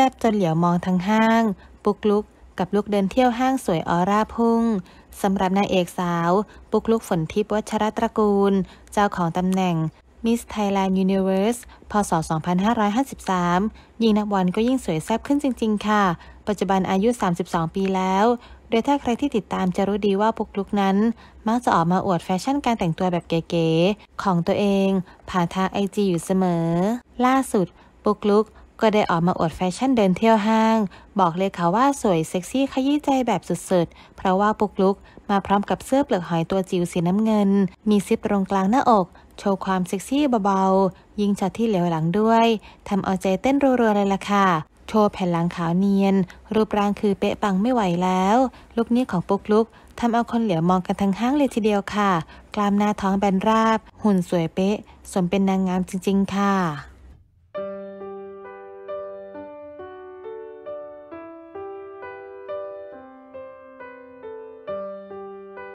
แซบจนเหลียวมองทั้งห้าง ปุกลุก กับลุกเดินเที่ยวห้างสวยออร่าพุ่ง สำหรับนางเอกสาว ปุกลุกฝนทิพย์วัชรตระกูล เจ้าของตำแหน่งมิสไทยแลนด์ยูนิเวอร์สพศ 2553 ยิ่งนับวันก็ยิ่งสวยแซ่บขึ้นจริงๆ ค่ะ ปัจจุบันอายุ 32 ปีแล้ว โดยถ้าใครที่ติดตามจะรู้ดีว่าปุกลุกนั้น มักจะออกมาอวดแฟชั่นการแต่งตัวแบบเก๋ๆของตัวเองผ่านทางไอจีอยู่เสมอ ล่าสุด ปุกลุกก็ได้ออกมาอวดแฟชั่นเดินเที่ยวห้าง บอกเลยค่ะว่าสวยเซ็กซี่ขยี้ใจแบบสุดๆ เพราะว่าปุกลุกมาพร้อมกับเสื้อเปลือกหอยตัวจิ๋วสีน้ำเงิน มีซิปตรงกลางหน้าอก โชว์ความเซ็กซี่เบาๆ ยิงช็อตที่เหลียวหลังด้วย ทำเอาใจเต้นรัวๆเลยล่ะค่ะ โชว์แผ่นหลังขาวเนียน รูปร่างคือเป๊ะปังไม่ไหวแล้ว ลุกนี้ของปุกลุกทำเอาคนเหลียวมองกันทั้งห้างเลยทีเดียวค่ะ กล้ามหน้าท้องแบนราบ หุ่นสวยเป๊ะ สมเป็นนางงามจริงๆ ค่ะ